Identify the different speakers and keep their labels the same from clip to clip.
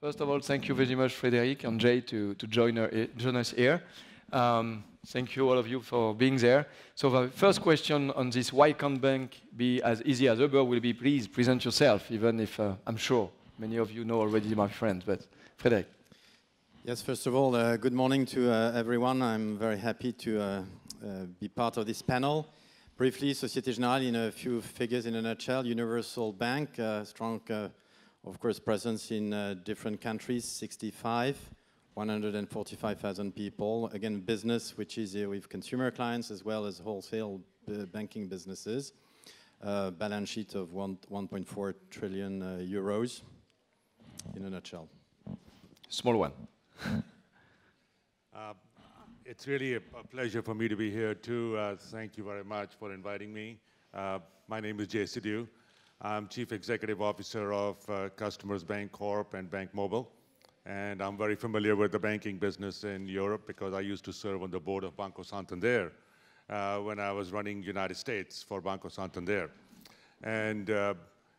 Speaker 1: First of all, thank you very much, Frederic and
Speaker 2: Jay, to, to join, uh, join us here. Um, thank you, all of you, for being there. So the first question on this, why can't bank be as easy as Uber, will be, please present yourself, even if uh, I'm sure many of you know already my friend, but Frederic.
Speaker 3: Yes, first of all, uh, good morning to uh, everyone. I'm very happy to uh, uh, be part of this panel. Briefly, Societe Generale, in a few figures in a nutshell, universal bank, strong of course, presence in uh, different countries, 65, 145,000 people. Again, business, which is uh, with consumer clients as well as wholesale uh, banking businesses. Uh, balance sheet of 1.4 trillion uh, euros in a nutshell.
Speaker 2: Small one.
Speaker 1: it's really a, a, pleasure for me to be here too. thank you very much for inviting me. my name is Jay Sidhu. I'm Chief Executive Officer of uh, Customers Bank Corp and Bank Mobile. And I'm very familiar with the banking business in Europe because I used to serve on the board of Banco Santander uh, when I was running United States for Banco Santander. And uh,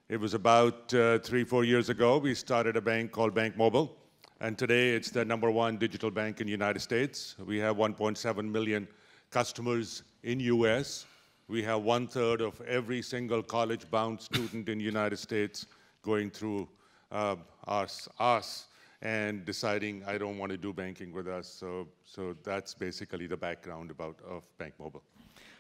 Speaker 1: it was about uh, three, four years ago, we started a bank called Bank Mobile. And today it's the number one digital bank in the United States. We have 1.7 million customers in US we have one third of every single college-bound student in the United States going through uh, us, us and deciding I don't want to do banking with us. So, so that's basically the background about of Bank Mobile.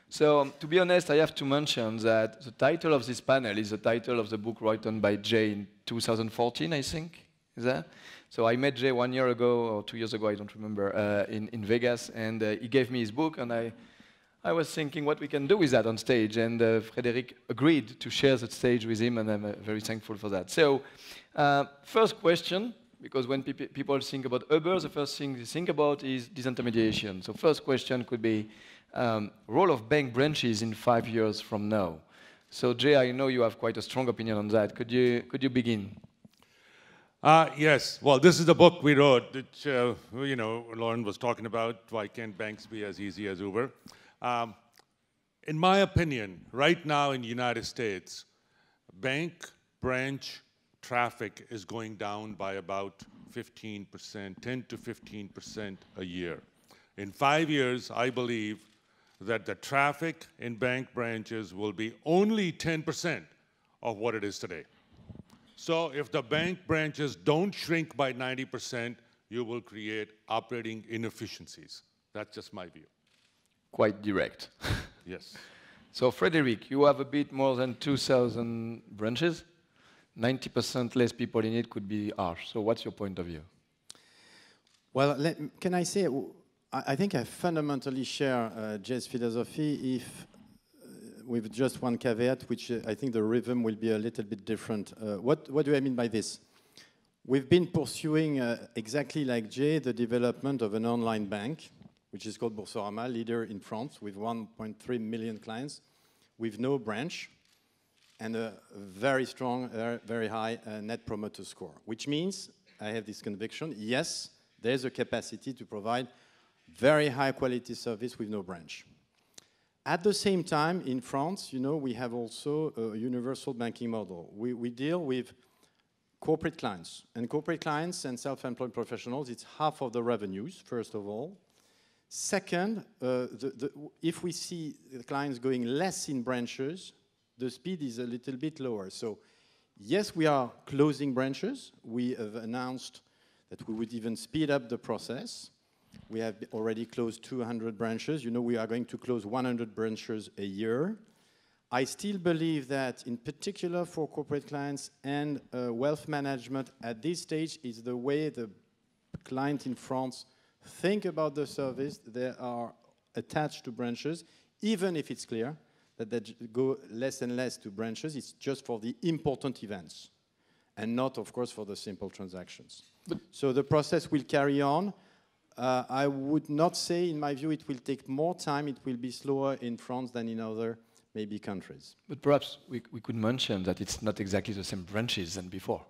Speaker 1: So um, to be
Speaker 2: honest, I have to mention that the title of this panel is the title of the book written by Jay in 2014, I think. Is that? So I met Jay one year ago or two years ago, I don't remember, uh, in, in Vegas, and uh, he gave me his book, and I I was thinking what we can do with that on stage, and uh, Frederic agreed to share the stage with him, and I'm uh, very thankful for that. So, uh, first question, because when pe people think about Uber, the first thing they think about is disintermediation. So, first question could be um, role of bank branches in five years from now. So, Jay, I know you have quite a strong opinion on that. Could you could you begin?
Speaker 1: Uh, yes. Well, this is the book we wrote, which uh, you know Lauren was talking about. Why can't banks be as easy as Uber? Um, in my opinion, right now in the United States, bank branch traffic is going down by about 15%, 10 to 15% a year. In five years, I believe that the traffic in bank branches will be only 10% of what it is today. So if the bank branches don't shrink by 90%, you will create operating inefficiencies. That's just my view
Speaker 2: quite direct. yes. So Frederick, you have a bit more than 2,000 branches. 90% less people in it could be harsh. So what's your point of view? Well, let, can I
Speaker 3: say, I, think I fundamentally share uh, Jay's philosophy if uh, with just one caveat, which uh, I think the rhythm will be a little bit different. Uh, what, what do I mean by this? We've been pursuing, uh, exactly like Jay, the development of an online bank which is called Boursorama, leader in France with 1.3 million clients, with no branch and a very strong, uh, very high uh, net promoter score, which means I have this conviction, yes, there's a capacity to provide very high quality service with no branch. At the same time, in France, you know, we have also a universal banking model. We, we deal with corporate clients. And corporate clients and self-employed professionals, it's half of the revenues, first of all, Second, uh, the, the, if we see clients going less in branches, the speed is a little bit lower. So yes, we are closing branches. We have announced that we would even speed up the process. We have already closed 200 branches. You know, we are going to close 100 branches a year. I still believe that, in particular for corporate clients and uh, wealth management, at this stage is the way the client in France think about the service that are attached to branches, even if it's clear that they go less and less to branches, it's just for the important events and not, of course, for the simple transactions. But so the process will carry on. Uh, I would not say, in my view, it will take more time, it will be slower in France than in other maybe countries.
Speaker 2: But perhaps we, we could mention that it's not exactly the same branches than before.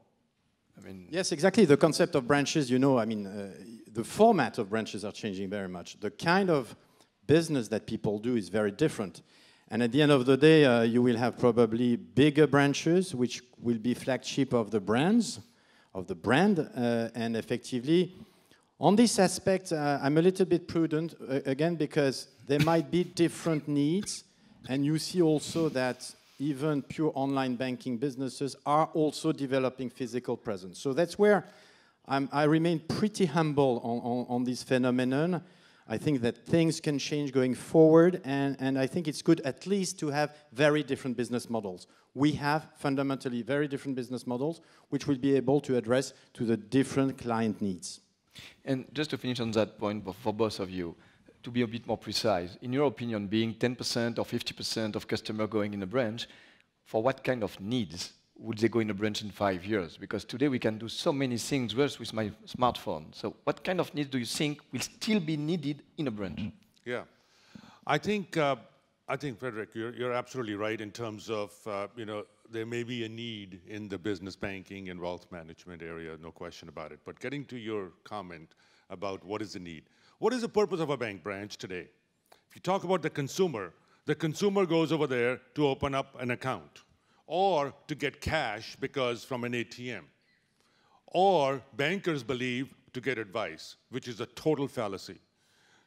Speaker 2: I mean,
Speaker 3: yes, exactly. The concept of branches, you know, I mean, uh, the format of branches are changing very much. The kind of business that people do is very different. And at the end of the day, uh, you will have probably bigger branches, which will be flagship of the brands, of the brand, uh, and effectively, on this aspect, uh, I'm a little bit prudent uh, again because there might be different needs, and you see also that even pure online banking businesses are also developing physical presence. So that's where I'm, i remain pretty humble on, on, on, this phenomenon. I think that things can change going forward, and, and I think it's good at least to have very different business models. We have fundamentally very different business models, which will be able to address to the different client needs.
Speaker 2: And just to finish on that point for both of you, to be a bit more precise, in your opinion, being 10% or 50% of customer going in a branch, for what kind of needs would they go in a branch in five years? Because today we can do so many things worse with my smartphone. So what kind of needs do you think will still be needed in a branch? Mm-hmm.
Speaker 1: Yeah, I think, uh, I think Frederick, you're, you're absolutely right in terms of, uh, you know, there may be a need in the business banking and wealth management area, no question about it. But getting to your comment, about what is the need. What is the purpose of a bank branch today? If you talk about the consumer, the consumer goes over there to open up an account or to get cash because from an ATM. Or bankers believe to get advice, which is a total fallacy.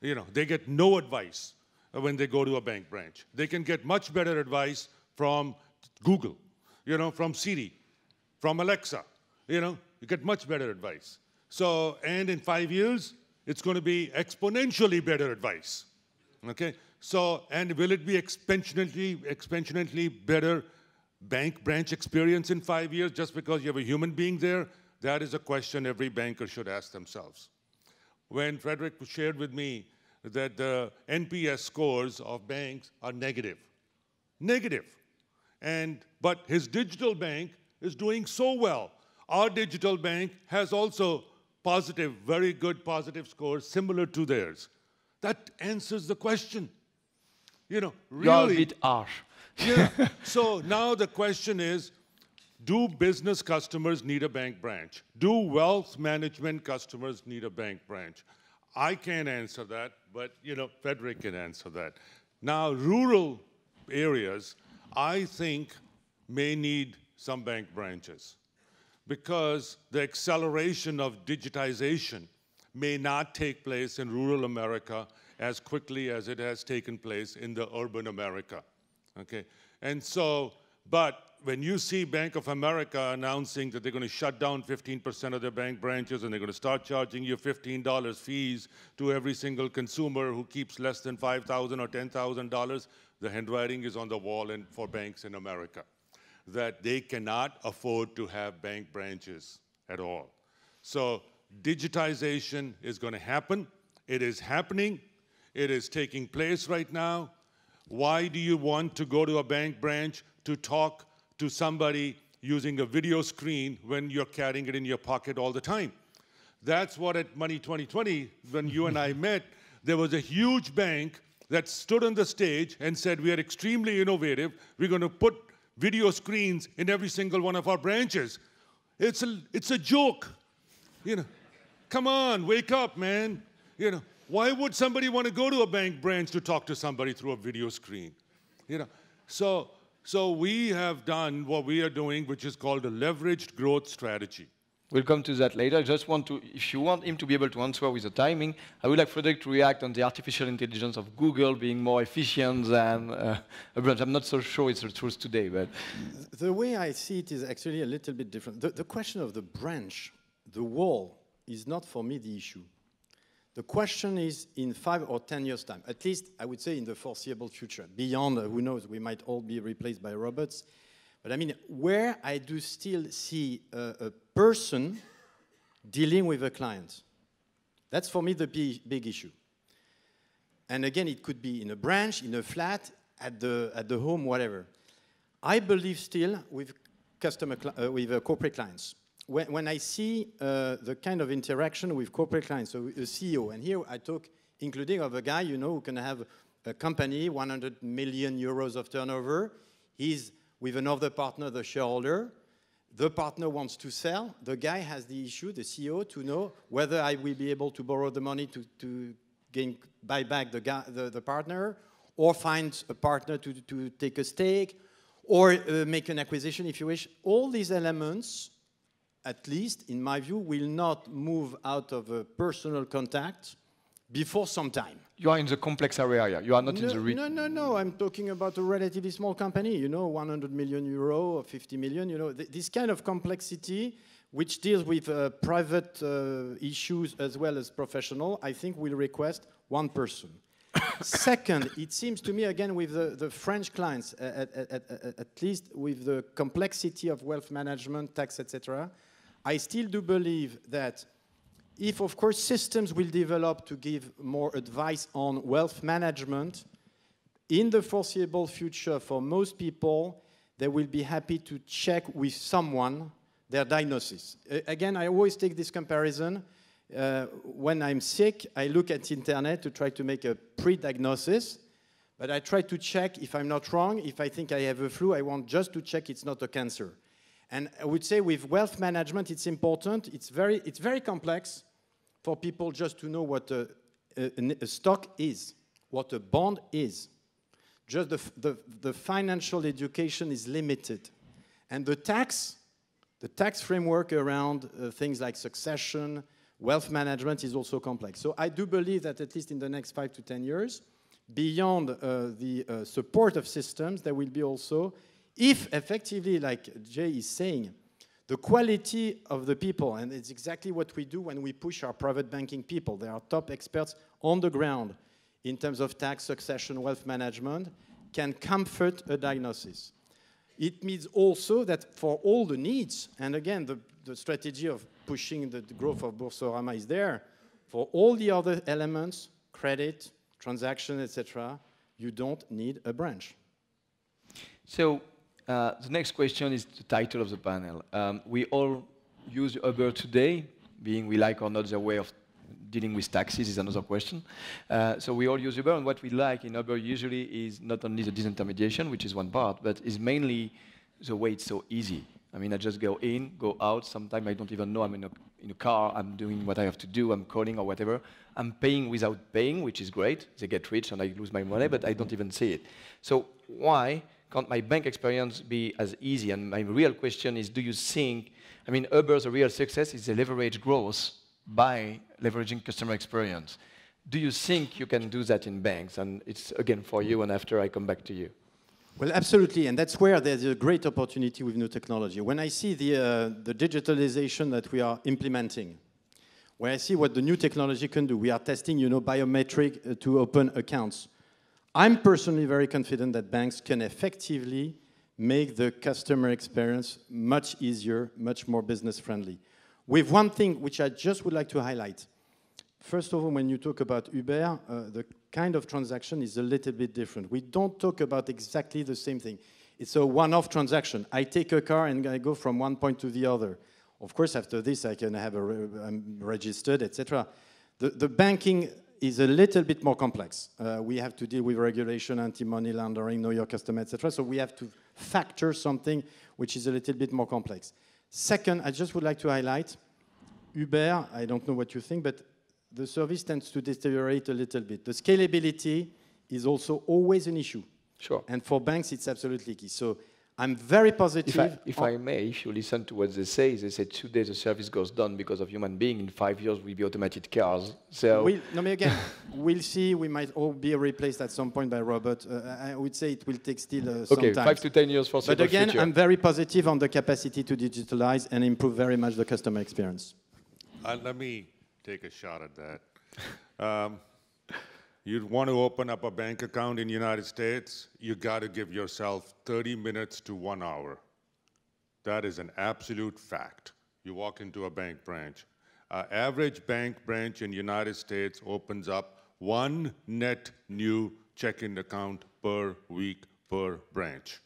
Speaker 1: You know, they get no advice when they go to a bank branch. They can get much better advice from Google, you know, from Siri, from Alexa. You know, you get much better advice. So, and in five years, it's going to be exponentially better advice. Okay? So, and will it be exponentially, exponentially better bank branch experience in five years just because you have a human being there? That is a question every banker should ask themselves. When Frederick shared with me that the NPS scores of banks are negative, negative, and but his digital bank is doing so well. Our digital bank has also positive, very good positive scores similar to theirs. That answers the question. You know, really. it are yeah. So now the question is do business customers need a bank branch? Do wealth management customers need a bank branch? I can't answer that, but you know, Frederick can answer that. Now, rural areas, I think, may need some bank branches because the acceleration of digitization may not take place in rural America as quickly as it has taken place in the urban America. Okay, and so, but when you see Bank of America announcing that they're going to shut down 15% of their bank branches and they're going to start charging you $15 fees to every single consumer who keeps less than $5,000 or $10,000, the handwriting is on the wall and for banks in America that they cannot afford to have bank branches at all. So digitization is going to happen. It is happening. It is taking place right now. Why do you want to go to a bank branch to talk to somebody using a video screen when you're carrying it in your pocket all the time? That's what at Money 2020, when you and I met, there was a huge bank that stood on the stage and said, We are extremely innovative. We're going to put video screens in every single one of our branches. It's a, it's a joke. You know, come on, wake up, man. You know, why would somebody want to go to a bank branch to talk to somebody through a video screen? You know, so so we have done what we are doing, which is called a leveraged growth strategy. We'll come to that later. I just want to, if you want him to be able to answer with the timing, I would like
Speaker 2: Frederick to react on the artificial intelligence of Google being more efficient than uh, a branch. I'm not so sure it's the truth today, but.
Speaker 3: The way I see it is actually a little bit different. The, the question of the branch, the wall, is not for me the issue. The question is in five or 10 years' time, at least I would say in the foreseeable future. Beyond, uh, who knows, we might all be replaced by robots. But I mean, where I do still see a, a person dealing with a client, that's for me the big, big issue. And again, it could be in a branch, in a flat, at the, at the home, whatever. I believe still with customer uh, with uh, corporate clients. When, when I see uh, the kind of interaction with corporate clients, so a uh, CEO, and here I talk including of a guy you know who can have a company 100 million euros of turnover. He's with another partner, the shareholder. The partner wants to sell. The guy has the issue, the CEO, to know whether I will be able to borrow the money to, to gain, buy back the, guy, the, the partner or find a partner to, to take a stake or uh, make an acquisition if you wish. All these elements, at least in my view, will not move out of a personal contact
Speaker 2: before some time. You are in the complex area. You are not no, in the no,
Speaker 3: no, no. I'm talking about a relatively small company. You know, 100 million euro or 50 million. You know, th- this kind of complexity, which deals with uh, private uh, issues as well as professional, I think will request one person. Second, it seems to me again with the, the French clients, at, at, at, at least with the complexity of wealth management, tax, etc. I still do believe that if, of course, systems will develop to give more advice on wealth management, in the foreseeable future, for most people, they will be happy to check with someone their diagnosis. Again, I always take this comparison. Uh, when I'm sick, I look at the internet to try to make a pre-diagnosis, but I try to check if I'm not wrong. If I think I have a flu, I want just to check it's not a cancer. And I would say with wealth management, it's important. It's very, it's very complex for people just to know what a, a, a stock is, what a bond is. Just the, the, the financial education is limited. And the tax, the tax framework around uh, things like succession, wealth management is also complex. So I do believe that at least in the next five to 10 years, beyond uh, the uh, support of systems, there will be also, if effectively, like Jay is saying, the quality of the people, and it's exactly what we do when we push our private banking people. They are top experts on the ground in terms of tax, succession, wealth management, can comfort a diagnosis. It means also that for all the needs, and again, the, the strategy of pushing the, the growth of Boursorama is there, for all the other elements, credit, transaction, etc., you don't need a branch.
Speaker 2: So uh, the next question is the title of the panel. Um, we all use Uber today, being we like or not the way of dealing with taxis is another question. Uh, so we all use Uber, and what we like in Uber usually is not only the disintermediation, which is one part, but is mainly the way it's so easy. I mean, I just go in, go out. Sometimes I don't even know I'm in a, in a car. I'm doing what I have to do. I'm calling or whatever. I'm paying without paying, which is great. They get rich and I lose my money, but I don't even see it. So why can't my bank experience be as easy? And my real question is, do you think, I mean, Uber's real success is the leverage growth by leveraging customer experience. Do you think you can do that in banks? And it's again for you, and after I come back to you. Well,
Speaker 3: absolutely, and that's where there's a great opportunity with new technology. When I see the, uh, the digitalization that we are implementing, where I see what the new technology can do, we are testing, you know, biometric uh, to open accounts I'm personally very confident that banks can effectively make the customer experience much easier, much more business friendly. With one thing which I just would like to highlight. First of all, when you talk about Uber, uh, the kind of transaction is a little bit different. We don't talk about exactly the same thing. It's a one off transaction. I take a car and I go from one point to the other. Of course, after this, I can have a re I'm um, registered, etc. The, the banking is a little bit more complex. Uh, we have to deal with regulation, anti-money laundering, know your customer, etc. So we have to factor something which is a little bit more complex. Second, I just would like to highlight Uber. I don't know what you think, but the service tends to deteriorate a little bit. The scalability is also always an issue. Sure. And for banks, it's
Speaker 2: absolutely key. So I'm very positive. If I, if I, may, if you listen to what they say, they say today the service goes down because of human being. In five years, we'll be automated cars. So we'll,
Speaker 3: no, me again, we'll see. We might all be replaced at some point by robot. Uh, I would say it will take still uh, okay, five to ten years for. But again, future. I'm very positive on the capacity to digitalize and improve very much the customer experience.
Speaker 1: Uh, let me take a shot at that. Um, you want to open up a bank account in the United States, you got to give yourself 30 minutes to one hour. That is an absolute fact. You walk into a bank branch. Our average bank branch in the United States opens up one net new checking account per week per branch.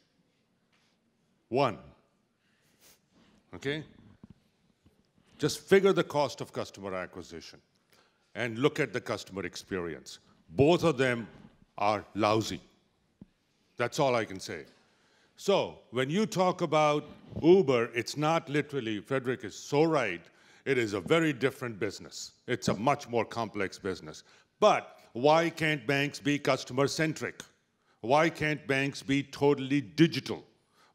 Speaker 1: One. Okay? Just figure the cost of customer acquisition and look at the customer experience. Both of them are lousy. That's all I can say. So when you talk about Uber, it's not literally, Frederick is so right, it is a very different business. It's a much more complex business. But why can't banks be customer centric? Why can't banks be totally digital?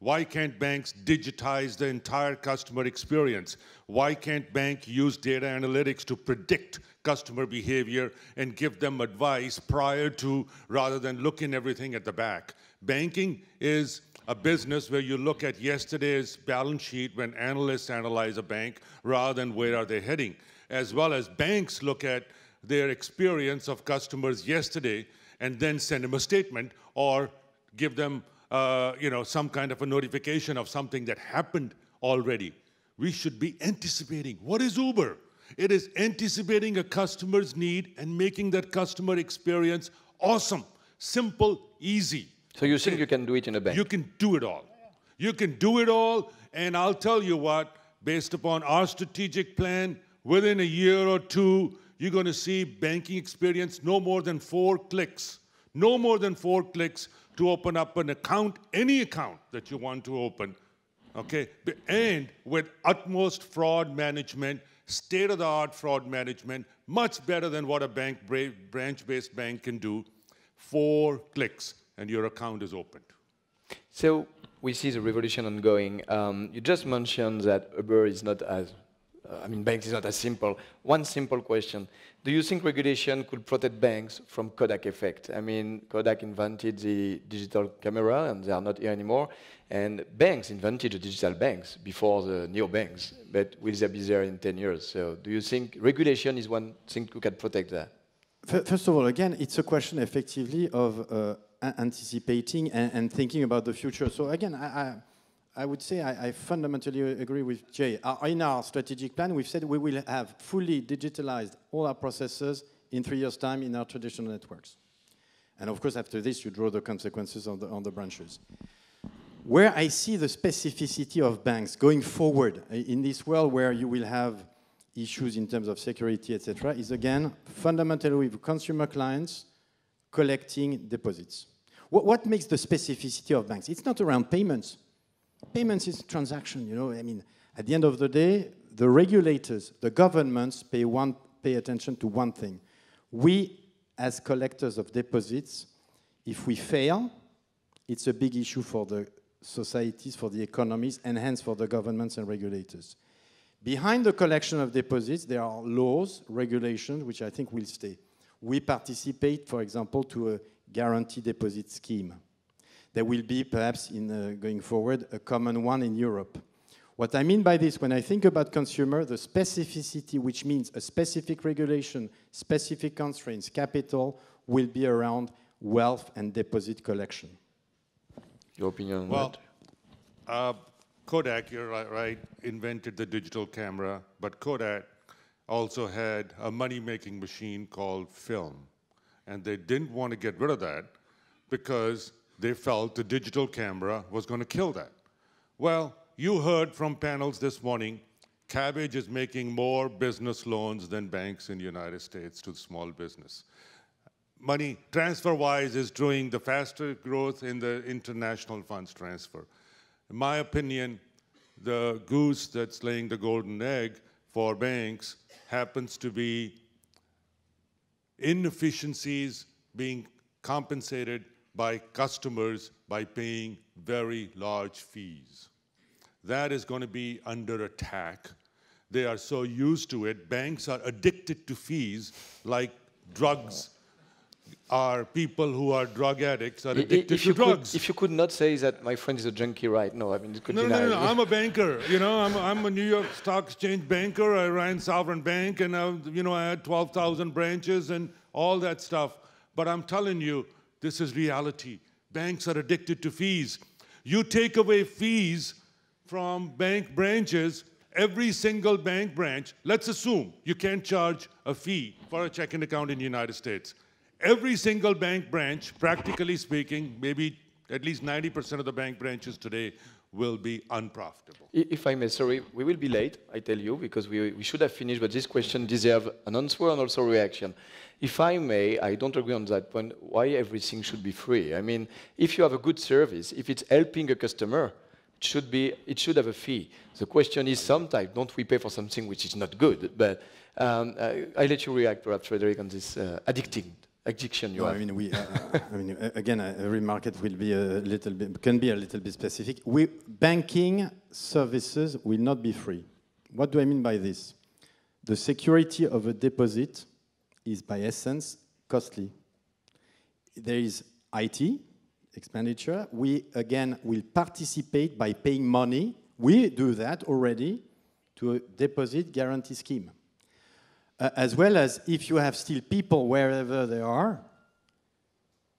Speaker 1: Why can't banks digitize the entire customer experience? Why can't banks use data analytics to predict customer behavior and give them advice prior to rather than looking everything at the back? Banking is a business where you look at yesterday's balance sheet when analysts analyze a bank rather than where are they heading, as well as banks look at their experience of customers yesterday and then send them a statement or give them uh, you know, some kind of a notification of something that happened already. We should be anticipating. What is Uber? It is anticipating a customer's need and making that customer experience awesome, simple, easy. So you think you can do it in a bank? You can do it all. You can do it all, and I'll tell you what, based upon our strategic plan, within a year or two, you're going to see banking experience no more than four clicks no more than four clicks to open up an account, any account that you want to open. Okay? And with utmost fraud management, state of the art fraud management, much better than what a bank, branch based bank can do. Four clicks, and your account is opened.
Speaker 2: So we see the revolution ongoing. Um, you just mentioned that Uber is not as uh, I mean, banks is not as simple. One simple question. Do you think regulation could protect banks from Kodak effect? I mean, Kodak invented the digital camera, and they are not here anymore. And banks invented the digital banks before the new banks. But will they be there in 10 years? So do you think regulation is one thing who can protect that?
Speaker 3: First of all, again, it's a question effectively of uh, anticipating and, and, thinking about the future. So again, I, I I would say I, I, fundamentally agree with Jay. Uh, in our strategic plan, we've said we will have fully digitalized all our processes in three years' time in our traditional networks. And of course, after this, you draw the consequences on the, on the branches. Where I see the specificity of banks going forward uh, in this world where you will have issues in terms of security, etc., is again fundamentally with consumer clients collecting deposits. What, what makes the specificity of banks? It's not around payments Payments is transaction, you know. I mean, at the end of the day, the regulators, the governments pay, one, pay attention to one thing. We, as collectors of deposits, if we fail, it's a big issue for the societies, for the economies, and hence for the governments and regulators. Behind the collection of deposits, there are laws, regulations, which I think will stay. We participate, for example, to a guarantee deposit scheme there will be perhaps in uh, going forward a common one in Europe. What I mean by this, when I think about consumer, the specificity, which means a specific regulation, specific constraints, capital, will be around wealth and deposit collection.
Speaker 1: Your opinion on well, that? Uh, Kodak, you're right, right, invented the digital camera, but Kodak also had a money-making machine called film. And they didn't want to get rid of that because they felt the digital camera was going to kill that. Well, you heard from panels this morning, Cabbage is making more business loans than banks in the United States to small business. Money transfer-wise is doing the faster growth in the international funds transfer. In my opinion, the goose that's laying the golden egg for banks happens to be inefficiencies being compensated by customers by paying very large fees. That is going to be under attack. They are so used to it. Banks are addicted to fees like drugs are people who are drug addicts are addicted if to drugs. Could, if you could not say that
Speaker 2: my friend is a junkie, right? No, I mean, you could no, no, no, no. I'm
Speaker 1: a banker. You know, I'm, I'm a New York Stock Exchange banker. I ran Sovereign Bank, and I, you know, I had 12,000 branches and all that stuff. But I'm telling you, this is reality. Banks are addicted to fees. You take away fees from bank branches, every single bank branch, let's assume you can't charge a fee for a checking account in the United States. Every single bank branch, practically speaking, maybe at least 90% of the bank branches today will be unprofitable. If I may, sorry, we will be late, I tell you,
Speaker 2: because we, we should have finished, but this question deserves an answer and also reaction. If I may, I don't agree on that point, why everything should be free. I mean, if you have a good service, if it's helping a customer, it should, be, it should have a fee. The question is sometimes, don't we pay for something which is not good? But um, I, I let you react, perhaps, Frederick, on this uh, addicting addiction you no, have. I mean, we, uh, uh
Speaker 3: I mean, again, uh,
Speaker 2: every market will be a
Speaker 3: little bit, can be a little bit specific. We, banking services will not be free. What do I mean by this? The security of a deposit is by essence costly. There is IT expenditure. We again will participate by paying money. We do that already to a deposit guarantee scheme uh, as well as if you have still people wherever they are,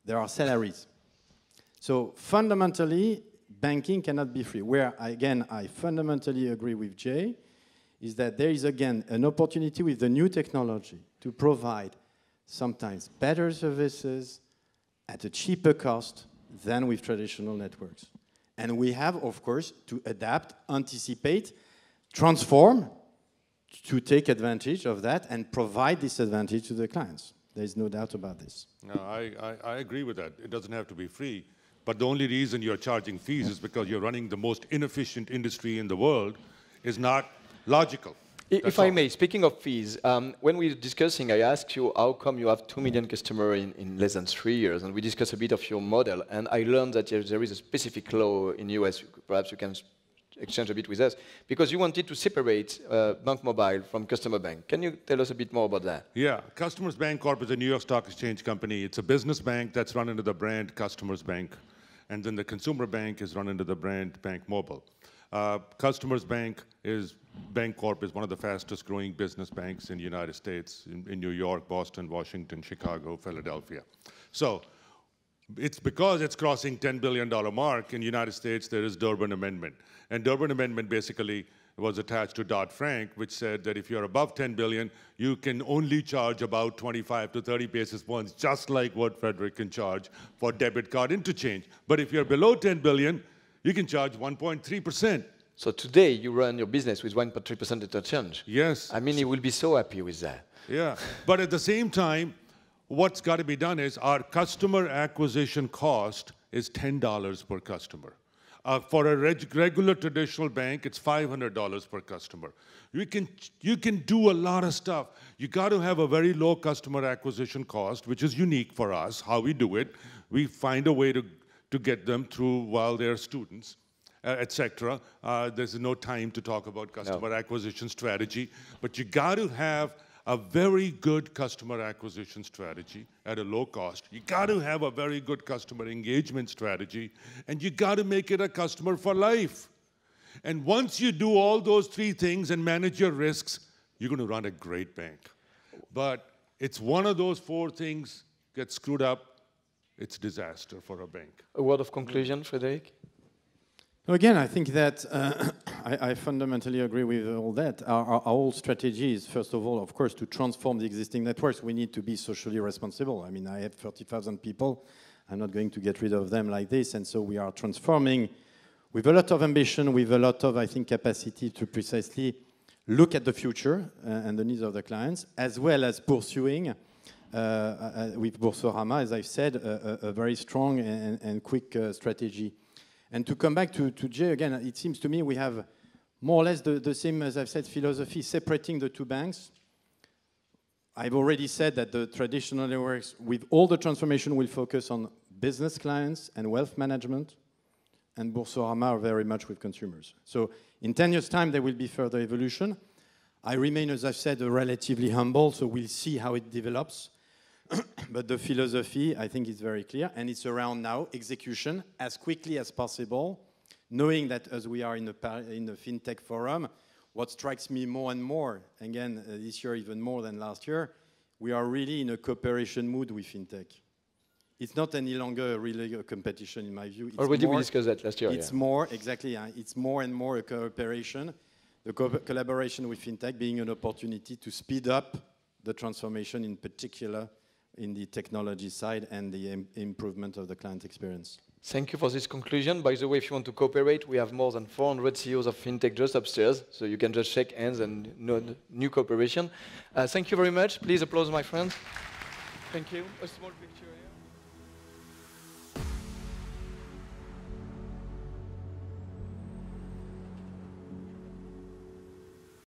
Speaker 3: there are salaries. So fundamentally, banking cannot be free. Where, again, I fundamentally agree with Jay, is that there is, again, an opportunity with the new technology to provide sometimes better services at a cheaper cost than with traditional networks. And we have, of course, to adapt, anticipate, transform, to take advantage of that and provide this advantage to the clients. There is no doubt
Speaker 1: about this. No, I, I, I, agree with that. It doesn't have to be free. But the only reason you're charging fees is because you're running the most inefficient industry in the world is not logical.
Speaker 2: That's if I all. may, speaking of fees, um, when we were discussing, I asked you how come you have 2 million customers in, in less than three years, and we discussed a bit of your model, and I learned that there is a specific law in US, perhaps you can exchange a bit with us, because you wanted to separate uh, Bank Mobile from Customer Bank. Can you tell us a bit more about that?
Speaker 1: Yeah, Customers Bank Corp is a New York Stock Exchange company. It's a business bank that's run under the brand Customers Bank. And then the consumer bank is run under the brand Bank Mobile. Uh, Customers Bank is Bank Corp is one of the fastest growing business banks in the United States, in, in New York, Boston, Washington, Chicago, Philadelphia. So it's because it's crossing $10 billion mark in the United States, there is Durban Amendment. And Durban Amendment basically was attached to Dodd-Frank, which said that if you're above 10 billion, you can only charge about 25 to 30 basis points, just like what Frederick can charge for debit card interchange. But if you're below 10 billion, you can charge 1.3%. So today you run your business with 1.3% interchange. Yes. I mean, he will be so happy with that. Yeah, but at the same time, what's got to be done is our customer acquisition cost is $10 per customer. Uh, for a reg regular traditional bank, it's $500 per customer. You can, you can do a lot of stuff. You got to have a very low customer acquisition cost, which is unique for us, how we do it. We find a way to, to get them through while they're students. Uh, Etc. Uh, there's no time to talk about customer no. acquisition strategy, but you got to have a very good customer acquisition strategy at a low cost. You got to have a very good customer engagement strategy, and you got to make it a customer for life. And once you do all those three things and manage your risks, you're going to run a great bank. But it's one of those four things gets screwed up, it's disaster for a bank. A word of conclusion, Frederick?
Speaker 3: again, I think that uh, I, I, fundamentally agree with all that. Our, our, whole strategy is, first of all, of course, to transform the existing networks. We need to be socially responsible. I mean, I have 30,000 people. I'm not going to get rid of them like this. And so we are transforming with a lot of ambition, with a lot of, I think, capacity to precisely look at the future uh, and the needs of the clients, as well as pursuing uh, uh with Boursorama, as I've said, a, a very strong and, and quick uh, strategy and to come back to, to Jay again, it seems to me we have more or less the, the same, as I've said, philosophy, separating the two banks. I've already said that the traditional networks, with all the transformation, will focus on business clients and wealth management, and Boursorama are very much with consumers. So in 10 years' time, there will be further evolution. I remain, as I've said, relatively humble, so we'll see how it develops. but the philosophy, I think, is very clear, and it's around now execution as quickly as possible, knowing that as we are in the, in the fintech forum, what strikes me more and more, again, uh, this year even more than last year, we are really in a cooperation mood with fintech. It's not any longer really a competition, in my view. It's Already we discussed that last year. It's yeah. more, exactly, uh, it's more and more a cooperation, the co collaboration with fintech being an opportunity to speed up the transformation, in particular in the technology side and the Im improvement of the client experience.
Speaker 2: Thank you for this conclusion. By the way, if you want to cooperate, we have more than 400 CEOs of fintech just upstairs, so you can just shake hands and no, new cooperation. Uh, thank you very much. Please applause my friends. Thank you. A small picture.